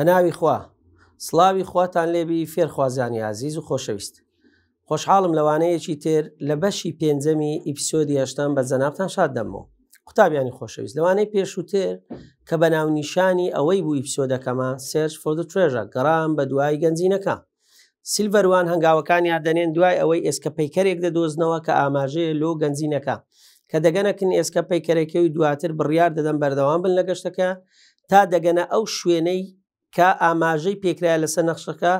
بەناوی خوا سلاوی خواتان لێبی فێرخوازانی عزیز و خۆشەویست خۆشحاڵم لەوانەیەکی تر لە بەشی پێنجەمی ئیپیسۆدی هەشتان بە زەنابتان شاد دەمەوە قوتابیانی خۆشەویست لەوانەی پێشووتر کە بە ناونیشانی ئەوەی بوو ئیپسۆدەکەمە سرج فۆدە ترێژە گەڕام بە دوای گەنجینەکە سیلڤەروان هەنگاوەکانی دەنێن دوای ئەوەی ئێسکە پەیکەرێک دەدۆزنەوە کە ئاماژەیە لۆ گەنجینەکە کە دەگەنەکن ئێسکە پەیکەرەکەی و دواتر بڕیار دەدەم بەردەوام بن لە گەشتەکە تا دەگەنە ئەو شوێنەی کە ئاماژەی پێکرایە لەسەر نەخشەکە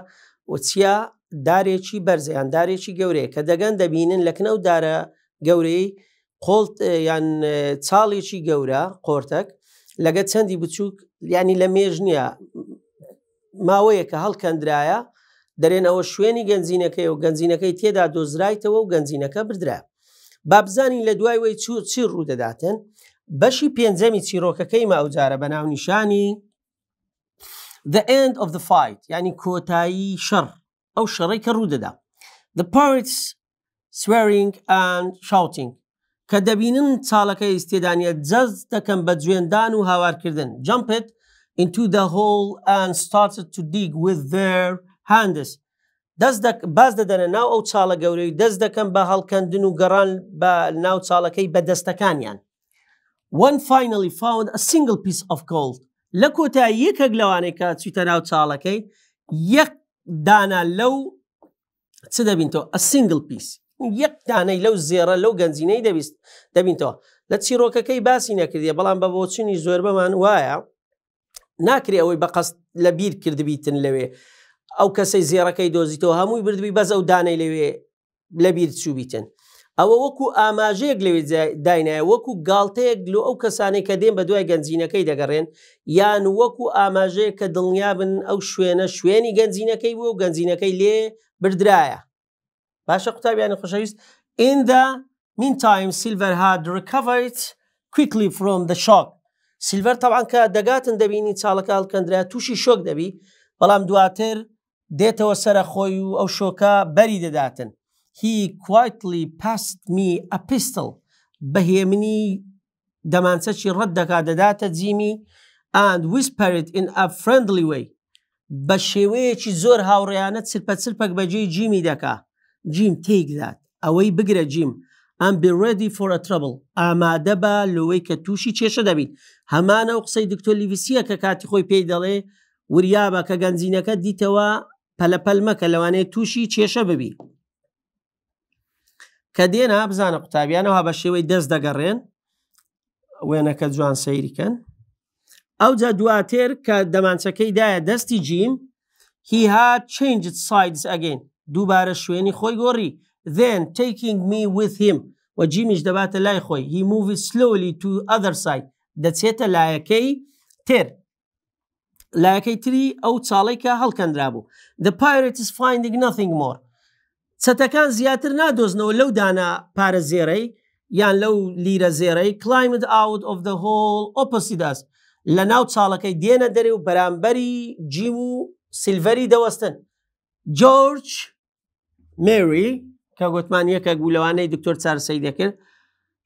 و چیا دارێکی بەرزیان دارێکی گەورەیە کە دەگەن دەبینن لەکنە و دارە گەورەی قۆڵت یان چاڵێکی گەورە قۆرتەک لەگە چەندی بچووک ینی لە مێژ نییە ماوەیە کە هەڵکەندرایە دەرێن ئەوە شوێنی گەنجینەکەی و گەنجینەکەی تێدا دۆزرایتەوە و گەنجینەکە بردرا بابزانی لە دوایەوەی چوو چی ڕوودەداتن بەشی پێنجەمی چیرۆکەکەی ماوجارە بە ناو نیشانی The end of the fight. يعني كوتاي شر أو شر كرودة The pirates swearing and shouting. كدبينن تالك استدانية جز تكن بجوين دانو هاوار كردن. Jumped into the hole and started to dig with their hands. دز دك باز ددن ناو أو تالك غوري دز دكن بحال كندنو غران با ناو تالكي بدستكان يعني. One finally found a single piece of gold. لە کۆتایی یەکەک لەوانێک کە چیتە ناو چاڵەکەی یەک دانا لەو چ دەبینەوە ئە سنگل پیس یەک دانەی لەو زێرە لەو گەنجینەی دەبیست دەبینەوە لە چیرۆکەکەی باسی نەکردی بەڵام بە بۆچینی زۆر بەمان وایە ناکری ئەوەی بە قەست لە بیر کردبیتن لەوێ ئەو کەسەی زێڕەکەی دۆزیتەوە هەمووی بردبی بەزە و دانەی لەوێ لە بیر چوبیتن ئەوە وەکو ئاماژەیەک لەوێ داینایە وەکو گاڵتەیەک لۆ ئەو کەسانێک کە دێن بە دوای گەنجینەکەی دەگەڕێن یان وەکو ئاماژەیە کە دڵنیا بن ئەو شوێنە شوێنی گەنجینەکەی بوو و گەنجینەکەی لێ بردرایە باشە قوتابیانی خوشەویست ئیندا مین تایم سیلڤەر هاد ڕکەڤیت کویکلی فرۆم دە شاک سیلڤەر تاوان کە دەگاتن دەبینی چاڵەکە هەڵکەندرا تووشی شۆک دەبی بەڵام دواتر دێتەوە سرە خۆی و ئەو شۆکە بەری دەداتن he quietly passed me a pistol بەهێمنی دەمانچەکی ڕەت دەکا دەداتە جیمی and whispered in a friendly way بە شێوەیەکی زۆر هاوڕیانە چرپە چرپەک بەجێ جیمی دەکا جیم تێکدات ئەوەی بگرە جیم ئەم ب ready for a trouble ئامادە بە لەوەی کە تووشی کێشە دەبین هەمانە و قسەی دکتۆر لیویسیە کە کاتی خۆی پێی دەڵێ وریابە کە گەنجینەکە دیتەوە پەلەپەلمەکە لەوانەیە تووشی کێشە ببی کە دێنە بزانە قوتابیانەوە بە شێوەی دەست دەگەڕێن وێنەکە جوان سەیریکەن ئەو جا دواتر کە دەمانچەکەی دایە دەستی جیم هیها چنجت سایدز ئەگەین دووبارە شوێنی خۆی گۆڕی then taking me with him و جیمیش دەباتە لای خۆی هی مووی سلۆلی تو ئەدەر سای دەچێتە لایەکەی تر لایەکەی تری ئەو چاڵێکە هەڵکەندرا بوو the pirate is finding nothing more چەتەکان زیاتر نادۆزنەوە لەو دانا پارە زێرەی یان لەو لیرە زێرەی کلایمت ئاوت of the هۆل ئۆپسیداست لە ناو چاڵەکەی دێنە دەرێ و بەرامبەری جیم و سیلڤری دەوەستن جۆرج مری کە گوتمان یەکە گولەوانەی دکتۆر چارسی دەکرد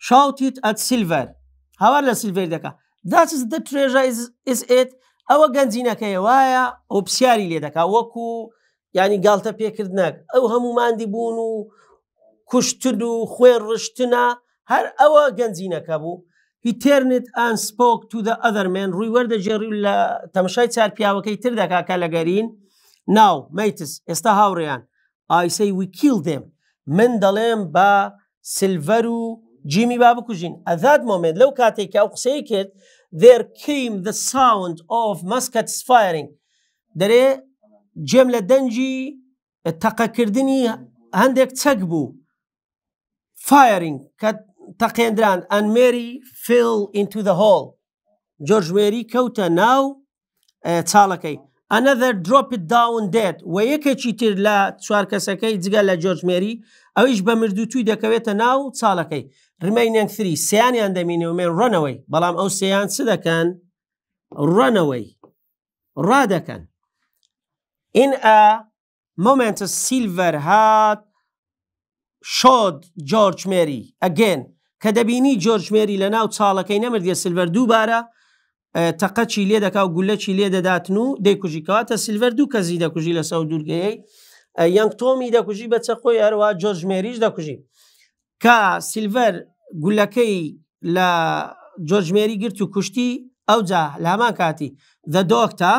شاوتیت ئەت سیلڤەر هاوار لە سیلڤێر دەکە داس دە ترێژە ئەوە گەنجینەکەی وایە ئۆپسیاری لێ دەکا وەکو ینی گالتە پێکردنەک ئەو هەموماندی بوون و کوشتن و خوێن ڕشتنا هەر ئەوە گەنجینەکە بوو هیترنت ئەن سپۆک تو دە ئەدەرمێن ڕووی وەردە جێڕی لە تەمشای چار پیاوەکەی تر دەکاکە لەگەرین ناو مەیتس ئێستا هاوڕێیان ئایسی ویکیل دێم من دەڵێم بە سلڤەر و جیمی با بکوژین ئەذات مۆمێن لەو کاتێکە ئەو قسەی کرد there came the sound of muskets firing دەرێ جێم لە دەنجی تەقەکردنی هەندێک چەک بوو فایرینگ کە تەقێندران ئەنمێری فیل into the هۆڵ جۆژوێری کەوتە ناو چاڵەکەی ئەنەذەر درۆپت داون دێت و یەکێکی تر لە چوار کەسەکەی جگە لە جۆژمێری ئەویش بە مردووتوی دەکەوێتە ناو چاڵەکەی ڕمەینەنگ فری سیانیان دەمینەوەێن ڕەنەوەی بەڵام ئەو سیان چ دەکەن ڕەنەوەی ڕادەکەن in a moment of silver had showed George Mary again کە دەبینی جۆرج مێری لە ناو چاڵەکەی نەمردە سلڤەر دووبارە تەقەچی لێ دەکا و گولەچی لێ دەداتن و دەیکوژیکەواتە سلڤەر دوو کەزی دەکوژی لە سەود دوورگەیەی یەنگ تۆمی دەکوژی بە چەخۆی هەروە جۆرج مێریش دەکوژی کە سلڤەر گولەکەی لە جۆرج مێری گرت و کوشتی ئەوجا لە هەمان کاتی دە دۆکتا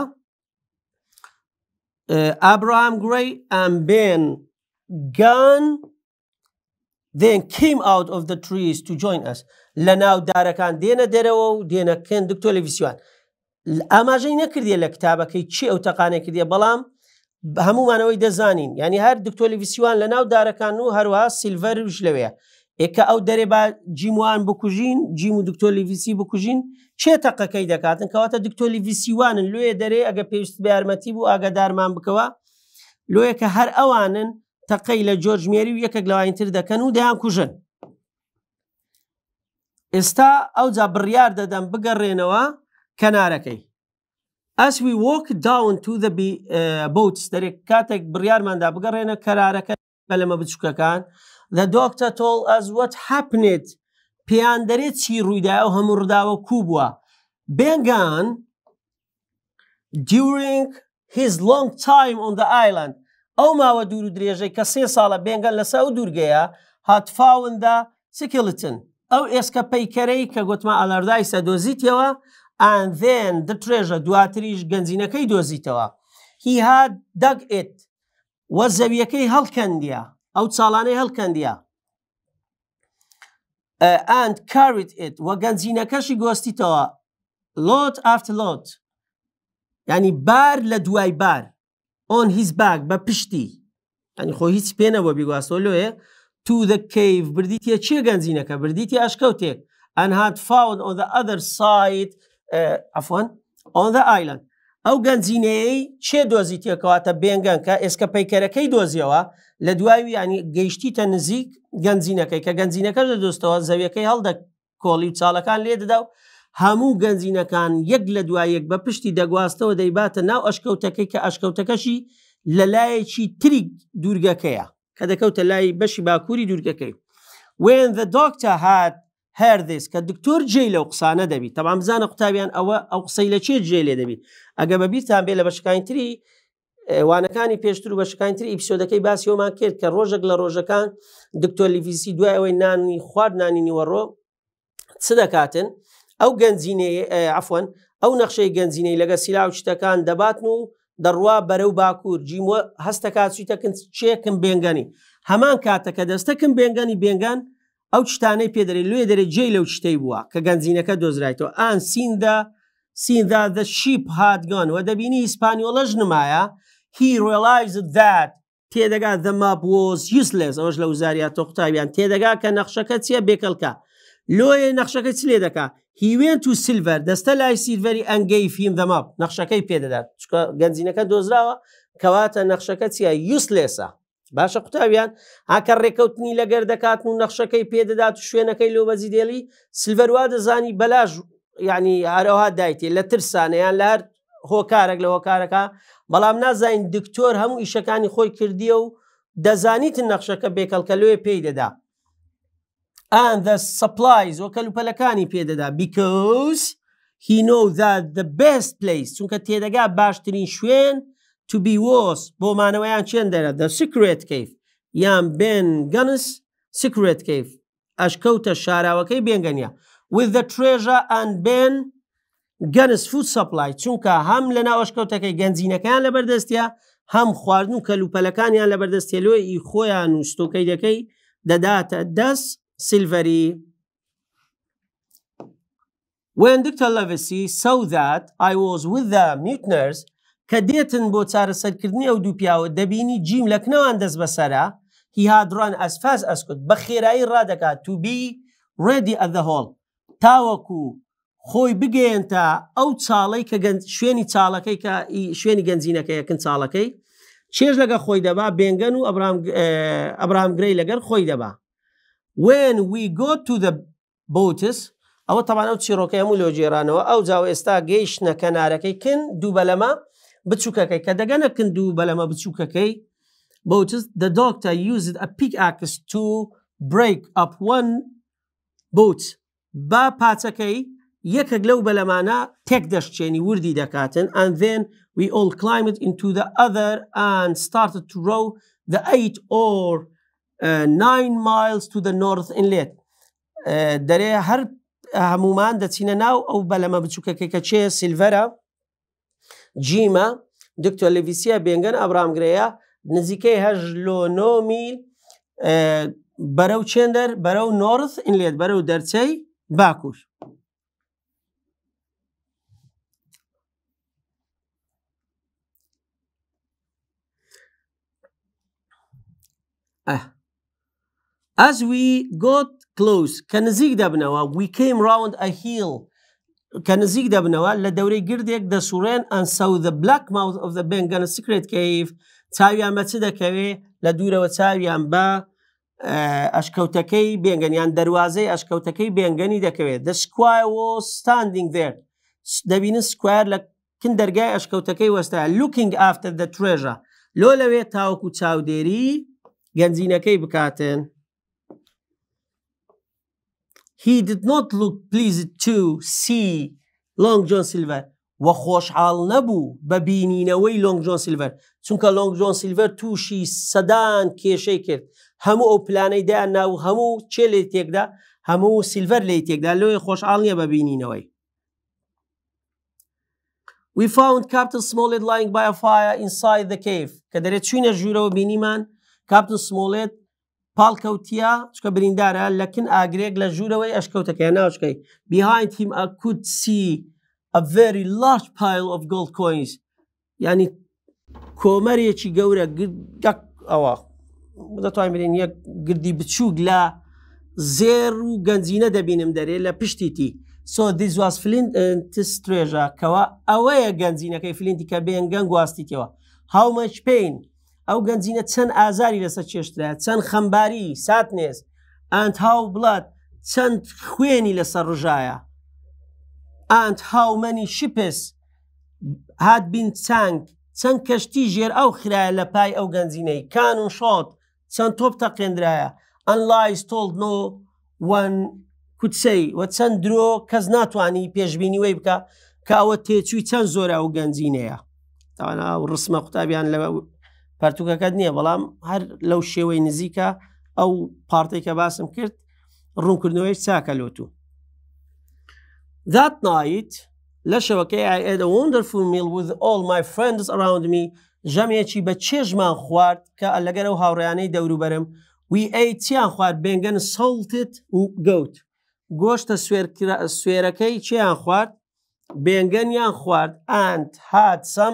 ئابراام گری ئەم بێن گان then came out of the trees to join us لە ناو دارەکان دێنە دەرەوە و دێنە کند تۆلەڤیسیوان ئاماژەی نەکردیە لە کتابەکەی چی ئەو تەقانێک کردیە بەڵام هەمومانەوەی دەزانین ینی هەر دکتۆلەڤیسیوان لە ناو دارەکان و هەروها سیلڤەرش لەوەیە ئێکە ئەو دەرێ با جیموان بکوژین جیم و دکتۆلیڤسی بکوژین چێتەقەکەی دەکاتن کەواتە دکتۆلیڤسیوانن لێ دەرێ ئەگە پێویست بە یارمەتی بوو ئاگادارمان بکەوە لۆیە کە هەر ئەوانن تەقەی لە جۆرجمێری و یەکێک لەواینتر دەکەن و دەیان کوژن ئێستا ئەو جا بڕیار دەدەم بگەڕێنەوە کەنارەکەی ئەسوی وەک داون تو دەبی بەوت دەرێک کاتێک بڕیارماندا بگەڕێنە کەرارەکە بە لەمە بچووکەکان. The doctor told us what happened پێیان دەرێت چی ڕوویدا و هەموو ڕداوە کو بووە بێنگان during his long time on the island ئەو ماوە دوور و درێژەی کە سێ ساڵە بێنگەن لەسا و دوورگەیە هاتفاوندا سکلتن ئەو ئێسکە پەیکەرەی کە گوتمە ئالەردایسە دۆزیتەوە and then the treasure دواتریش گەنجینەکەی دۆزیتەوە he had dug it وە زەویەکەی هەڵکەندە ئەو چاڵانەی هەڵکەندیا ئەند کاریت ئیت وە گەنجینەکەشی گۆستیتەوە لۆت ئافت لۆت ینی بار لە دوای بار ئۆن هیچ باک بە پشتی ئەنی خۆ هیچ پێنەوە بیگواستۆ لۆیە تو دە کەیف بردیتە چێ گەنجینەکە بردیتی ئاشکەوتێک ئەن هاات فاون on the other side ئەفۆن on the island ئەو گەنجینەیەی چێ دۆزی تێکەواتە بێنگەن کە ئێسکە پەیکەرەکەی دۆزیەوە لە دوایوی ینی گەیشتیتە نزیک گەنجینەکەی کە گەنجینەکە لە دۆستەوە زەویەکەی هەڵدە کۆڵی و چاڵەکان لێ دەدا و هەموو گەنجینەکان یەک لە دوایەک بە پشتی دەگواستەوە دەیباتە ناو ئەشکەوتەکەی کە ئەشکەوتەکەشی لەلایەکی تری دوورگەکەیە کە دەکەوتە لای بەشی باکووری دوورگەکەی. When the doctor had هەردێست کە دکتۆر جێ لەو قسانە دەبی تەمام بزانە قوتابیان ئەوە ئەو قسەی لە چێ جێ لێ دەبی ئەگە بەبییران بێ لە بەشکین تری وانەکانی پێشتر و بەشکین تری ئیپسۆدەکەی باسیۆمان کرد کە ڕۆژێک لە ڕۆژەکان دکتۆر لیڤیسی دوای ئەوەی نانی خوارد نانی نیوەڕۆ چ دەکاتن ئەو گەنجینەیە ئەفۆن ئەو نەخشەی گەنجینەی لەگە سیلا و شتەکان دەباتن و دەڕوا بەرەو باکوور جیموە هەستەکات سویتەکن چێکم بێنگانی هەمان کاتەکە دەستەکەم بێنگانی بێنگان ئەو شتانەی پێدرێ لێ دەرێ جێ لەو شتەی بووە کە گەنجینەکە دۆزرایەوە ئان سیندا سیندا دە شیپ هاتگان و دەبینی ئیسپانیۆڵەش نمایە هی ڕێلایز دات تێدەگا دە ماپۆز یوسلس ئەوش لە وزاریا تۆختاویان تێدەگا کە نەخشەکە چیە بێکەلکە لۆیە نەخشەکە چ لێ دەکا هیوێن تو سیلڤەر دەستە لای سیلڤری ئەنگەی فیلم دەماپ نەخشەکەی پێدەدات گەنجینەکە دۆزراوە کەواتە نەخشەکە چیە یوسلێسە باشە قوتابیان هاکە ڕێکەوتنی لەگەر دەکاتن و نەخشەکەی پێدەدات و شوێنەکەی لۆ بەزی دێڵی سلڤەروا دەزانی بەلاژ ینی هەروها دایتێ لە ترسانەیان لار هۆکارێک لە هۆکارەکە بەڵام نازانین دکتۆر هەموو ئیشەکانی خۆی کردیە و دەزانیت نەخشەکە بێکەلکە لێ پێی دەدا ئەن دە سپلایز وە کەلوپەلەکانی پێدەدا بیکەوس هینۆ دا the best place چونکە تێدەگا باشترین شوێن to be was بۆ مانەوەیان چێندەرە دە سیکرێت کەیف یان بێن گەنس سیکرێت کەیف ئەشکەوتە شاراوەکەی بێنگەنیا with the treasure and بێن گەنس فود سپلای چونکە هەم لە ناوەشکەوتەکەی گەنجینەکەیان لە بەردەستە هەم خواردن و کەلوپەلەکانیان لە بەردەستێلۆی ئی خۆیان و شتۆکەی دەکەی دەداتە دەست سیلڤری When Dr. Levesey saw that I was with the mutineers, کە دێتن بۆ چارەسەرکردنی ئەو دوو پیاوە دەبینی جیم لەکنەوان دەست بەسەرە هیهادران ئەسفاس ئەسکوت بە خێرایی ڕادەکات توبی ڕێدی ئەدەهۆڵ تاوەکو خۆی بگەێنتە ئەو چاڵی کە شوێنی چاڵەکەی کە شوێنی گەنجینەکەی یەکن چاڵەکەی چێژ لەگە خۆی دەبا بێنگەن و ئەبرامگرەی لەگەر خۆی دەبا وێن وی گۆ تو دە بوتس ئەو تەوان ئەو چیرۆکەی هەموو لۆ جێرانەوە ئەو جااو ئێستا گەیشتە کەنارەکەی کن دوو بەلەمە بچووکەکەی کە دەگەنە کند و بەلەمە بچووکەکەی Boaches, the doctor used a pickaxe to break up one boat. با پاچەکەی یەکێک لەو بەلەمانە تێک دەشتێنی وردی دەکاتن and then we all climbed into the other and started to row the eight or uh, nine miles to the north inlet. دەرێ هەر هەمومان دەچینە ناو ئەو بەلەمە بچووکەکەی کە چێ سیلڤەرە جیمە دکتۆ لەڤسیە بێنگەن ئەبرامگرەیە نزیکەی هەژ لۆ نۆ میل بەرەو چێندەر بەرەو نۆرس ئینلێت بەرەو دەرچەی باکوش As we got close کە نزیک دەبنەوە we came round a hill کە نزیک دەبنەوە لە دەورەی گردێک دەسوڕێن ئەن سەو the black mouth of the بنگەن سکرێت کەیف چاویان مەچ دەکەوێ لە دوورەوە چاویان بە ئەشکەوتەکەی بێنگەنیان دەواازەی ئەشکەوتەکەی بێنگەنی دەکەوێت دەسکوایەوە ستاندینگ دێر دەبین سکوار لە کن دەرگای ئەشکەوتەکەی وەستە لوکینگ ئافتر دە ترێژە لۆ لەوێ تاوەکو چاودێری گەنجینەکەی بکاتن he did not look pleased to see long John Silver وە خۆشحاڵ نەبوو بە بینینەوەی لۆنگ جۆن سیلڤەر چونکە لۆنگ جۆن سیلڤەر تووشی سەدان کێشەی کرد هەموو ئەو پلانەی دایان ناو هەموو چێ لێ تێکدا هەموو سیلڤەر لی تێکدا لۆی خۆشحاڵ نییە بە بینینەوەی We found Captain Smollett lying by a fire inside the cave کە دەرێت چوینە ژوورەوە بینیمان کاپتن سمۆڵێت پاڵکەوتیا چکە بریندارە لەکن ئاگرێک لە ژوورەوەی ئەشکەوتەکە ناوچکەی behind him a could see a very large pile of gold coins ینی کۆمەرێکی گەورە ئەوە دەتوانین برین یەک گردی بچووک لە زێر و گەنجینە دەبینم دەرێ لە پشتیتی سۆ دیز واز فلینتس درێژە کەەوە ئەوەیە گەنجینەکەی فلینتی کە بێن گەنگ گواستیتەوە هاو مەچ پێین ئەو گەنجینە چەند ئازاری لەسەر چێشترە چەند خەمباری سات نێز ئەند هاو بڵات چەند خوێنی لەسەر ڕژایە ئەند هاومەنی شپس هات بین چەنگ چەند کەشتی ژێر ئەو خراە لە پای ئەو گەنجینەی کان و شۆت چەند تۆپ تەقێنرایە ئەن لای ستۆڵنۆ کوچەی وە چەند درۆ کەس ناتوانانی پێشببینی وی بکە کە ئەوە تێچووی چەند زۆرە و گەنجینەیە تاوانە ڕسممە قوتابیان لە پەرتوکەکەت نییە بەڵام هەر لەو شێوەی نزیکە ئەو پارتێککە باسم کرد ڕوونکردنەوەی چاکەلۆتو That night لە شەوەکەی I had a wonderful meal with all my friends around me ژەمێکی بە چێژمان خوارد کە لەگەر ئەو هاوڕیانەی دەوروبەرم وی ئەی چیان خوارد بێنگەن سڵتت گەوت گۆشتە سوێرەکەی چیان خوارد بێنگەن یان خوارد ئەند هات سەم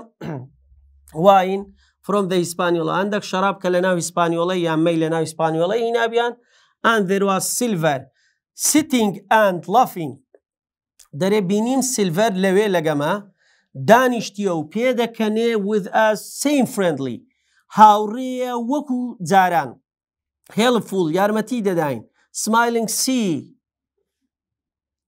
واین from the Hispaniola. And the sharab kalenaw Hispaniola, yammei lenaw Hispaniola inabian. And there was silver sitting and laughing. Dere binim silver lewe lagama. Danish Danishtio pieda kane with us, same friendly. how Hauria woku zaran. Helpful, yarmati dedain. Smiling see,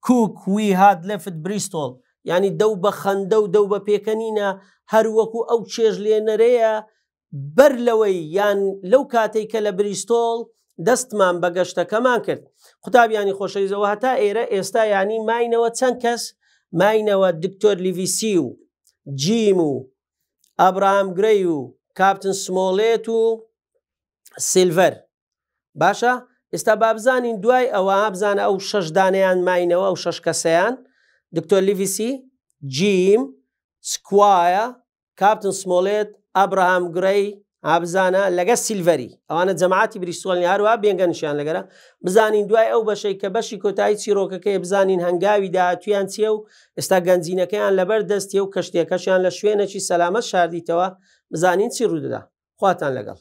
Cook, we had left at Bristol. ینی دەو بە خەندە و دەو بە پێکەنینە هەروەکو ئەو چێژ لێنەرەیە بەر لەوەی یان لەو کاتێک کە لە بریستۆڵ دەستمان بە گەشتەکەمان کرد قوتابیانی خۆشەویزەوە هەتا ئێرە ئێستا ینی ماینەوە چەند کەس ماینەوە دکتۆر لیڤسی و جیم و ئابراام گرەی و کاپتن سمۆڵێت و سیلڤەر باشە؟ ئێستا بابزانین دوای ئەوە بزانە ئەو شەشدانیان ماینەوە ئەو شەش کەسەیان دکتۆر لیڤسی جیم سکوایە کاپتن سمۆڵێت ئابراهام گرەی ئابزانە لەگە سیلڤری ئەوانە جەماعتی بریسۆلنی هەروە بێنگەنشیان لەگەرە بزانین دوای ئەو بەشەی کە بەشی کۆتایی چیرۆکەکەی بزانین هەنگاوی داهاتویان چیە و ئێستا گەنجینەکەیان لەبەر دەستی و کەشتێکەکەشیان لە شوێنەی سەلامەت شاردیتەوە بزانین چی ڕوودەدا خواتان لەگەڵ